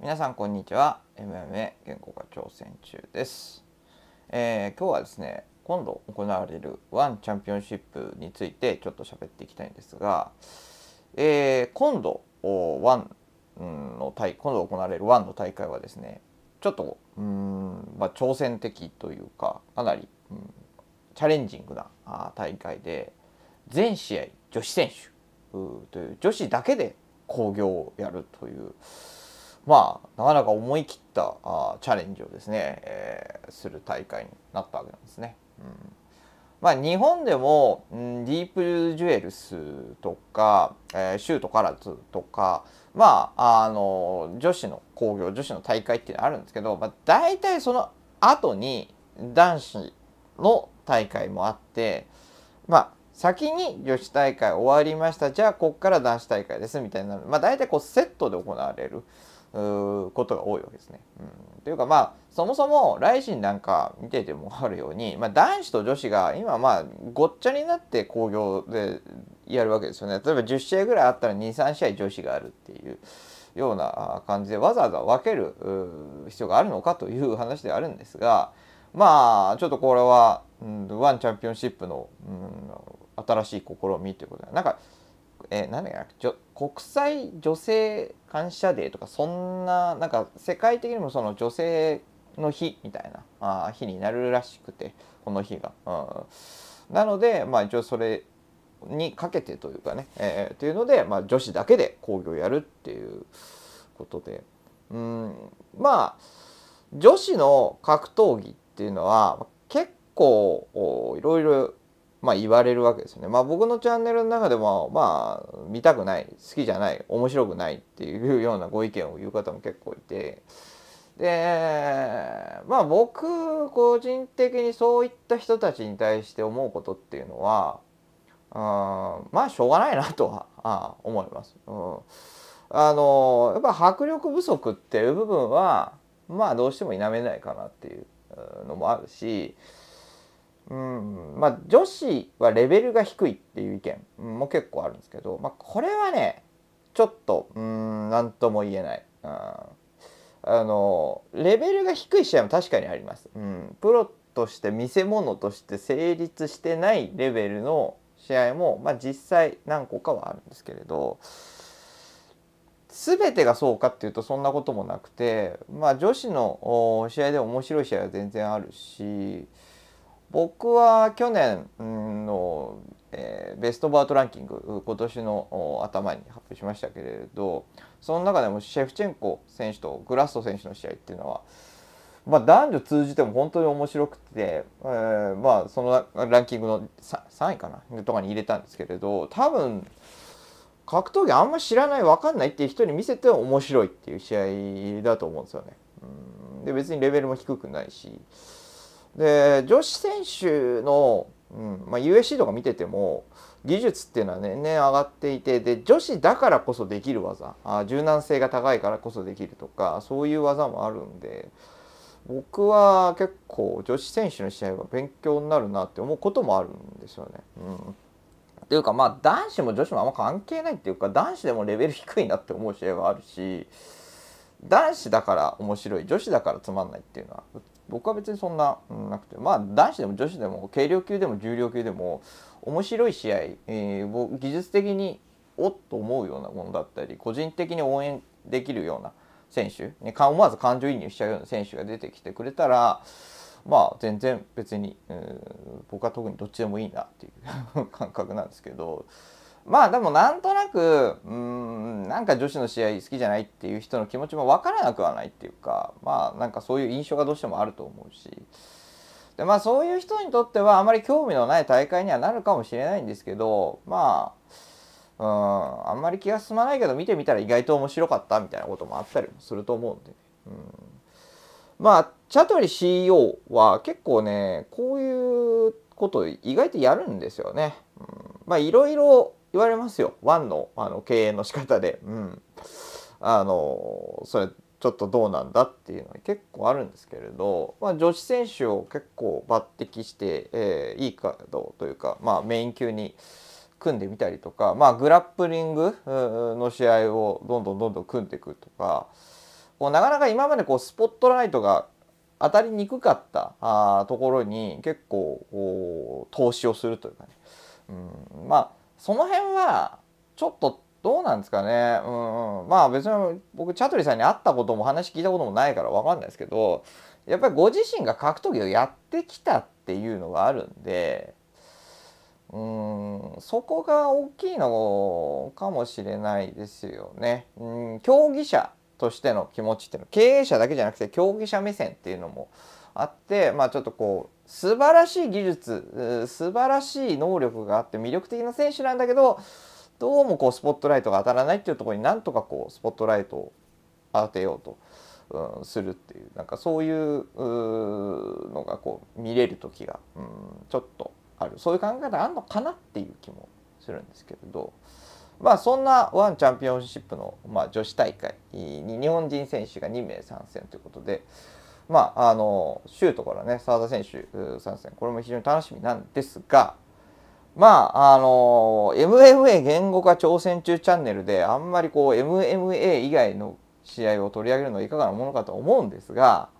皆さんこんにちは MMA 言語化挑戦中です、えー、今日はですね今度行われるワンチャンピオンシップについてちょっと喋っていきたいんですが、えー、今度ワンの大今度行われるワンの大会はですねちょっとうん、まあ、挑戦的というかかなり、うん、チャレンジングな大会で全試合女子選手という女子だけで興行をやるというまあなかなか思い切ったあチャレンジをですね、えー、する大会になったわけなんですね。うんまあ、日本でも、うん、ディープジュエルスとか、えー、シュートカラツとか、まあ、あの女子の興行女子の大会っていうのあるんですけど、まあ、大体その後に男子の大会もあって、まあ、先に女子大会終わりましたじゃあここから男子大会ですみたいなまあ、大体こうセットで行われる。ことが多いわけですね。うん、いうかまあそもそも来ンなんか見ててもあるように、まあ、男子と女子が今まあごっちゃになって興行でやるわけですよね。例えば10試合ぐらいあったら23試合女子があるっていうような感じでわざわざ分ける必要があるのかという話であるんですがまあちょっとこれは、うん、ワンチャンピオンシップの、うん、新しい試みということでなんかえー、何だっけ国際女性感謝デーとかそんななんか世界的にもその女性の日みたいなあ日になるらしくてこの日が。うん、なので、まあ、一応それにかけてというかね、えー、というので、まあ、女子だけで義をやるっていうことでうんまあ女子の格闘技っていうのは結構いろいろまあ、言われるわけですよね。まあ、僕のチャンネルの中でも、まあ、見たくない好きじゃない面白くないっていうようなご意見を言う方も結構いてでまあ僕個人的にそういった人たちに対して思うことっていうのはあまあしょうがないなとはあ思います。うん、あのやっぱ迫力不足っていう部分はまあどうしても否めないかなっていうのもあるし。うんまあ、女子はレベルが低いっていう意見も結構あるんですけど、まあ、これはねちょっとうん何とも言えない、うん、あのレベルが低い試合も確かにあります、うん、プロとして見せ物として成立してないレベルの試合も、まあ、実際何個かはあるんですけれど全てがそうかっていうとそんなこともなくて、まあ、女子の試合で面白い試合は全然あるし僕は去年の、えー、ベストバートランキング今年の頭に発表しましたけれどその中でもシェフチェンコ選手とグラスト選手の試合っていうのは、まあ、男女通じても本当に面白くて、えー、まあ、そのランキングの 3, 3位かなとかに入れたんですけれど多分格闘技あんま知らない分かんないっていう人に見せて面白いっていう試合だと思うんですよね。うんで別にレベルも低くないし。で女子選手の、うんまあ、USC とか見てても技術っていうのは年々上がっていてで女子だからこそできる技あ柔軟性が高いからこそできるとかそういう技もあるんで僕は結構女子選手の試合は勉強になるなって思うこともあるんですよね。うんっていうかまあ男子も女子もあんま関係ないっていうか男子でもレベル低いなって思う試合はあるし男子だから面白い女子だからつまんないっていうのは僕は別にそんななくてまあ男子でも女子でも軽量級でも重量級でも面白い試合、えー、技術的におっと思うようなものだったり個人的に応援できるような選手に思わず感情移入しちゃうような選手が出てきてくれたらまあ全然別に僕は特にどっちでもいいなっていう 感覚なんですけど。まあでもなんとなくうんなんか女子の試合好きじゃないっていう人の気持ちも分からなくはないっていうかまあなんかそういう印象がどうしてもあると思うしでまあそういう人にとってはあまり興味のない大会にはなるかもしれないんですけどまあうんあんまり気が進まないけど見てみたら意外と面白かったみたいなこともあったりもすると思うんで、ね、うん、まあチャトリ CEO は結構ねこういうこと意外とやるんですよね。うん、まあいろいろ言われますよワンのあの経営の仕方で、うん、あのそれちょっとどうなんだっていうのは結構あるんですけれど、まあ、女子選手を結構抜擢して、えー、いいかどうというか、まあ、メイン級に組んでみたりとか、まあ、グラップリングの試合をどんどんどんどん組んでいくとかこうなかなか今までこうスポットライトが当たりにくかったあところに結構投資をするというかね、うん、まあその辺はちょっとどうなんですかね、うん、まあ別に僕チャトリさんに会ったことも話聞いたこともないから分かんないですけどやっぱりご自身が格闘技をやってきたっていうのがあるんでうんそこが大きいのかもしれないですよね。うん競技者としての気持ちっていうの経営者だけじゃなくて競技者目線っていうのもあって、まあ、ちょっとこう素晴らしい技術素晴らしい能力があって魅力的な選手なんだけどどうもこうスポットライトが当たらないっていうところになんとかこうスポットライトを当てようと、うん、するっていうなんかそういうのがこう見れる時が、うん、ちょっとあるそういう考え方あんのかなっていう気もするんですけれど。まあそんなワンチャンピオンシップのまあ女子大会に日本人選手が2名参戦ということで、まあ、あのシュートからね澤田選手参戦これも非常に楽しみなんですが、まあ、あの MMA 言語化挑戦中チャンネルであんまりこう MMA 以外の試合を取り上げるのはいかがなものかと思うんですが、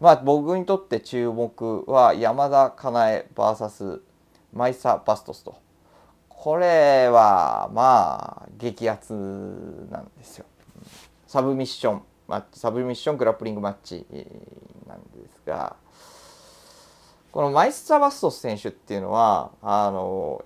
まあ、僕にとって注目は山田かなえ VS マイサ・バストスとこれはまあ激アツなんですよ。サブミッションサブミッショングラップリングマッチなんですがこのマイスター・バストス選手っていうのはあの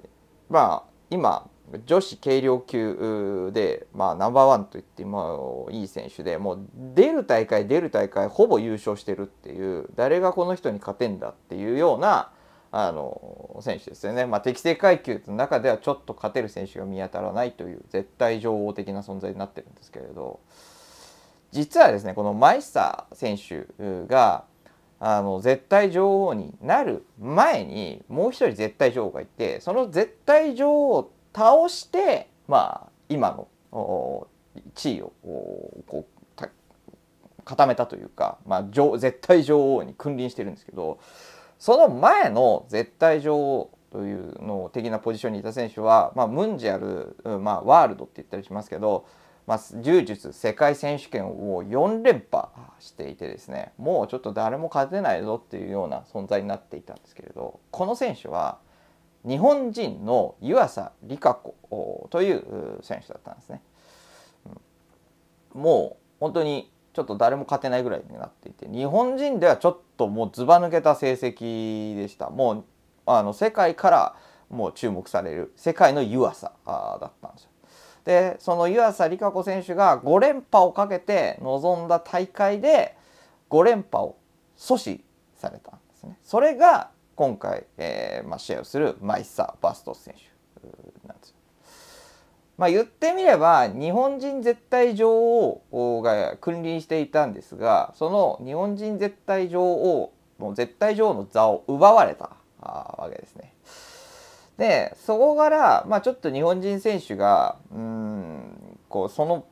まあ今女子軽量級で、まあ、ナンバーワンと言ってもいい選手でもう出る大会出る大会ほぼ優勝してるっていう誰がこの人に勝てんだっていうようなあの選手ですよね、まあ、適正階級の中ではちょっと勝てる選手が見当たらないという絶対女王的な存在になってるんですけれど。実はですねこのマイスター選手があの絶対女王になる前にもう一人絶対女王がいてその絶対女王を倒してまあ今の地位をこう固めたというか、まあ、絶対女王に君臨してるんですけどその前の絶対女王というの的なポジションにいた選手は、まあ、ムンジアル、まあ、ワールドって言ったりしますけどまあ、柔術世界選手権を4連覇していてですねもうちょっと誰も勝てないぞっていうような存在になっていたんですけれどこの選手は日本人の湯浅理香子という選手だったんですね。もう本当にちょっと誰も勝てないぐらいになっていて日本人ではちょっともうずば抜けた成績でしたもうあの世界からもう注目される世界の湯浅だったんですよ。でその湯浅利香子選手が5連覇をかけて臨んだ大会で5連覇を阻止されたんですね。それが今回、えー、まあ、試合をするマイサー・バストス選手なんですよ。まあ、言ってみれば日本人絶対女王が君臨していたんですがその日本人絶対女王もう絶対女王の座を奪われたわけですね。でそこから、まあ、ちょっと日本人選手がうんこうその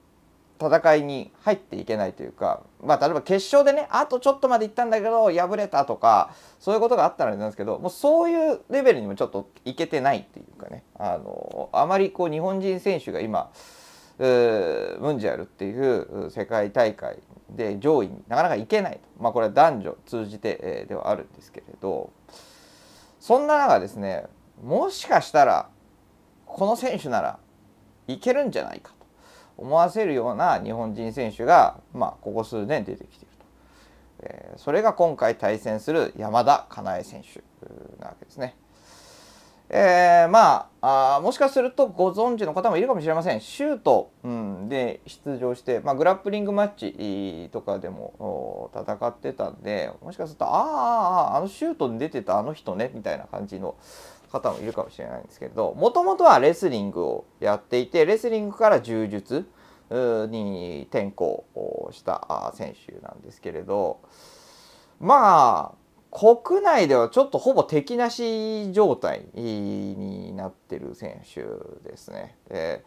戦いに入っていけないというか、まあ、例えば決勝でねあとちょっとまで行ったんだけど敗れたとかそういうことがあったれなんですけどもうそういうレベルにもちょっといけてないっていうかねあのあまりこう日本人選手が今ムンジャルっていう世界大会で上位になかなかいけないと、まあ、これは男女通じてではあるんですけれどそんな中ですねもしかしたらこの選手ならいけるんじゃないかと思わせるような日本人選手が、まあ、ここ数年出てきていると、えー、それが今回対戦する山田かなえ選手なわけですね。えー、まああもしかするとご存知の方もいるかもしれませんシュート、うん、で出場して、まあ、グラップリングマッチとかでも戦ってたんでもしかするとあああのシュートに出てたあの人ねみたいな感じの方もいるかもしれないんですけれどもともとはレスリングをやっていてレスリングから柔術に転向した選手なんですけれどまあ国内ではちょっとほぼ敵なし状態になってる選手ですね。え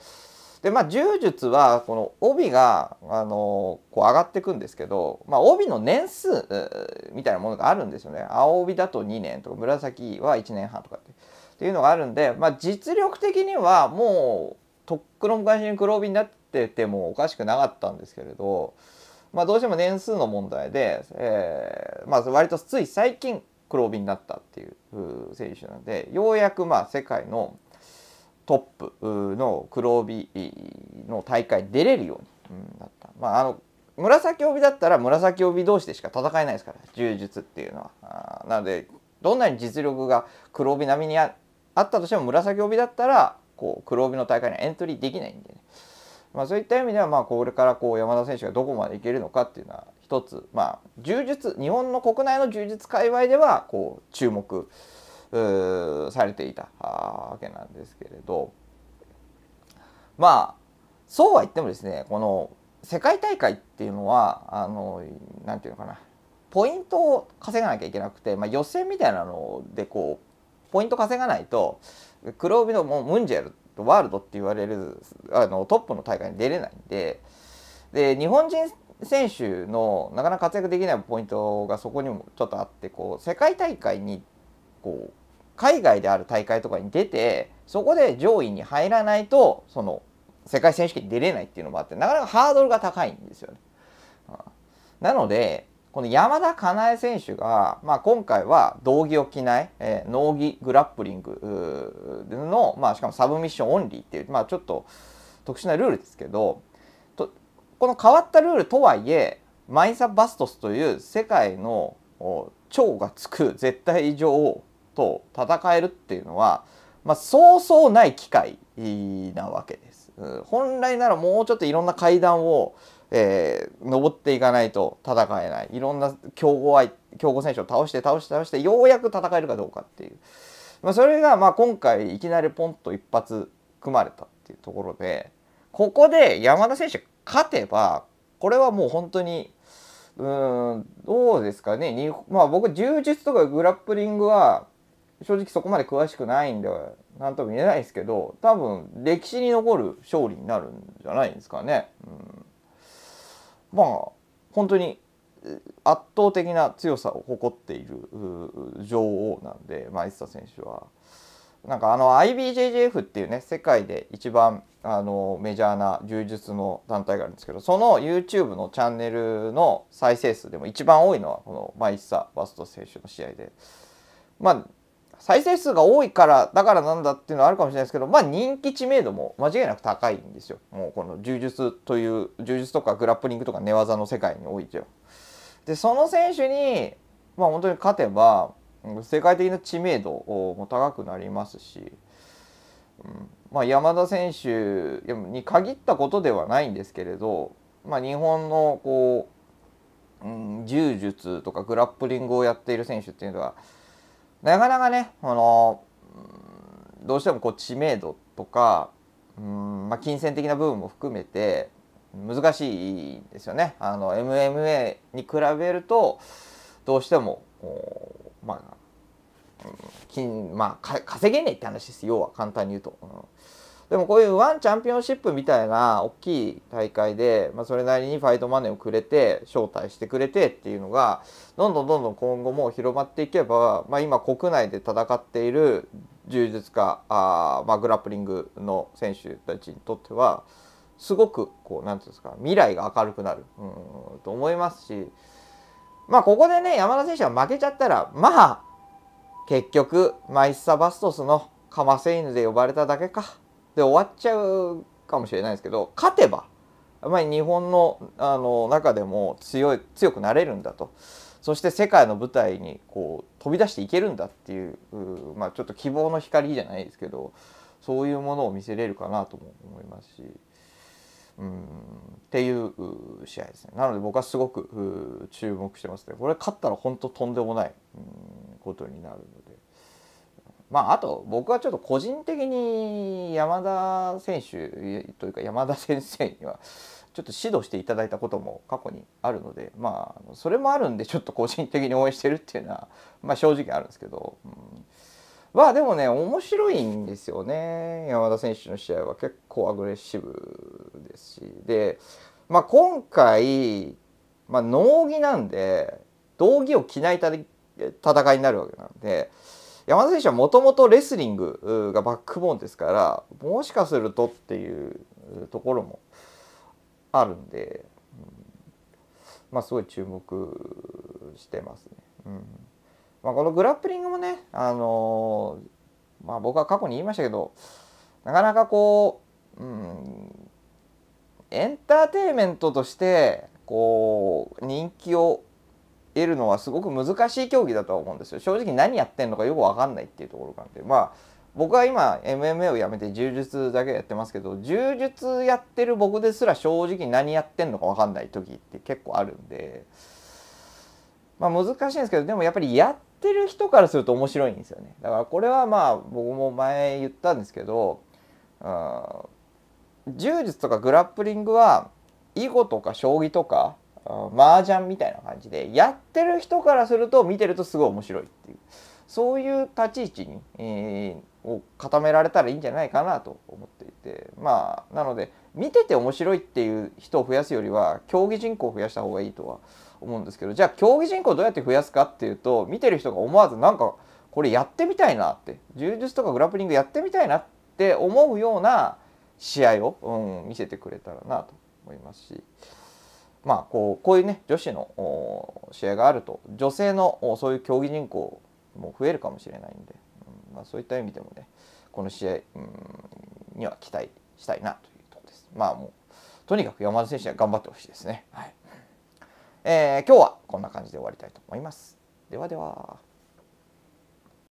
でまあ柔術はこの帯があのこう上がっていくんですけど、まあ、帯の年数みたいなものがあるんですよね青帯だと2年とか紫は1年半とかってっていうのがあるんで、まあ、実力的にはもうとっくの昔に黒帯になっててもおかしくなかったんですけれど、まあ、どうしても年数の問題で、えーまあ、割とつい最近黒帯になったっていう選手なんでようやくまあ世界のトップの黒帯の大会出れるようになった。まあ、あの紫帯だったら紫帯同士でしか戦えないですから柔術っていうのは。なのでどんなに実力が黒帯並みにあったとしても紫帯だったらこう黒帯の大会にはエントリーできないんでね。まあ、そういった意味ではまあこれからこう山田選手がどこまでいけるのかっていうのは一つまあ柔術日本の国内の柔術界隈ではこう注目。されていたわけなんですけれどまあそうは言ってもですねこの世界大会っていうのはあのなて言うのかなポイントを稼がなきゃいけなくて、まあ、予選みたいなのでこうポイント稼がないと黒帯のもうムンジェルワールドって言われるあのトップの大会に出れないんでで日本人選手のなかなか活躍できないポイントがそこにもちょっとあってこう世界大会にこう海外である大会とかに出てそこで上位に入らないとその世界選手権に出れないっていうのもあってなかなかハードルが高いんですよね。うん、なのでこの山田かなえ選手が、まあ、今回は道着を着ない、えー、農技グラップリングの、まあ、しかもサブミッションオンリーっていう、まあ、ちょっと特殊なルールですけどとこの変わったルールとはいえマイサ・バストスという世界の超がつく絶対女王と戦えるっていうのは、まあ、そうそうない機会なわけです。本来ならもうちょっといろんな階段を、えー、登っていかないと戦えないいろんな強豪相強豪選手を倒して倒して倒してようやく戦えるかどうかっていう、まあ、それがまあ今回いきなりポンと一発組まれたっていうところでここで山田選手勝てばこれはもう本当にうんどうですかねに、まあ、僕柔術とかグラップリングは正直そこまで詳しくないんで何とも言えないですけど多分歴史に残る勝利になるんじゃないんですかね。うん、まあ本当に圧倒的な強さを誇っている女王なんで、まあ、伊佐選手は。なんかあの IBJJF っていうね世界で一番あのメジャーな柔術の団体があるんですけどその YouTube のチャンネルの再生数でも一番多いのはこのマイッサ・バスト選手の試合でまあ再生数が多いからだからなんだっていうのはあるかもしれないですけどまあ人気知名度も間違いなく高いんですよもうこの柔術という柔術とかグラップリングとか寝技の世界においては。でその選手にまあ本当に勝てば世界的な知名度も高くなりますし、うんまあ、山田選手に限ったことではないんですけれど、まあ、日本のこう、うん、柔術とかグラップリングをやっている選手っていうのはなかなかねこのどうしてもこう知名度とかうん、まあ、金銭的な部分も含めて難しいですよね。あの MMA に比べるとどうしてもまあ金まあ稼げねえって話です要は簡単に言うと。うんでもこういうワンチャンピオンシップみたいな大きい大会で、まあ、それなりにファイトマネーをくれて招待してくれてっていうのがどんどんどんどん今後も広まっていけば、まあ、今国内で戦っている柔術家あ、まあ、グラップリングの選手たちにとってはすごくこう何て言うんですか未来が明るくなるうんと思いますしまあここでね山田選手が負けちゃったらまあ結局マイスサバストスのカマセイヌで呼ばれただけかで終わっちゃうかもしれないですけど勝てばやっぱり日本のあの中でも強い強くなれるんだとそして世界の舞台にこう飛び出していけるんだっていう、まあ、ちょっと希望の光じゃないですけどそういうものを見せれるかなとも思いますし。うんっていう試合ですねなので僕はすごく注目してますねこれ勝ったら本当とんでもないことになるのまあ、あと僕はちょっと個人的に山田選手というか山田先生にはちょっと指導していただいたことも過去にあるので、まあ、それもあるんでちょっと個人的に応援してるっていうのは、まあ、正直あるんですけど、うん、まあでもね面白いんですよね山田選手の試合は結構アグレッシブですしで、まあ、今回、まあ、脳技なんで道着を着ない戦いになるわけなんで。山田選手はもともとレスリングがバックボーンですから、もしかするとっていうところもあるんで、うん、まあすごい注目してますね。うんまあ、このグラップリングもね、あのー、まあ、僕は過去に言いましたけどなかなかこう、うん、エンターテインメントとしてこう人気を得るのはすごく難しい競技だと思うんですよ正直何やってんのかよく分かんないっていうところなんでまあ僕は今 MMA をやめて柔術だけやってますけど柔術やってる僕ですら正直何やってんのか分かんない時って結構あるんでまあ難しいんですけどでもやっぱりやってる人からすると面白いんですよねだからこれはまあ僕も前言ったんですけど、うん、柔術とかグラップリングは囲碁とか将棋とか麻雀みたいな感じでやってる人からすると見てるとすごい面白いっていうそういう立ち位置に、えー、を固められたらいいんじゃないかなと思っていてまあなので見てて面白いっていう人を増やすよりは競技人口を増やした方がいいとは思うんですけどじゃあ競技人口をどうやって増やすかっていうと見てる人が思わずなんかこれやってみたいなって柔術とかグラップリングやってみたいなって思うような試合を、うん、見せてくれたらなと思いますし。まあ、こうこういうね女子の試合があると女性のそういう競技人口も増えるかもしれないんで、うんまあ、そういった意味でもねこの試合、うん、には期待したいなというところです。まあもうとにかく山田選手は頑張ってほしいですね。はいえー、今日はこんな感じで終わりたいと思います。ではでは。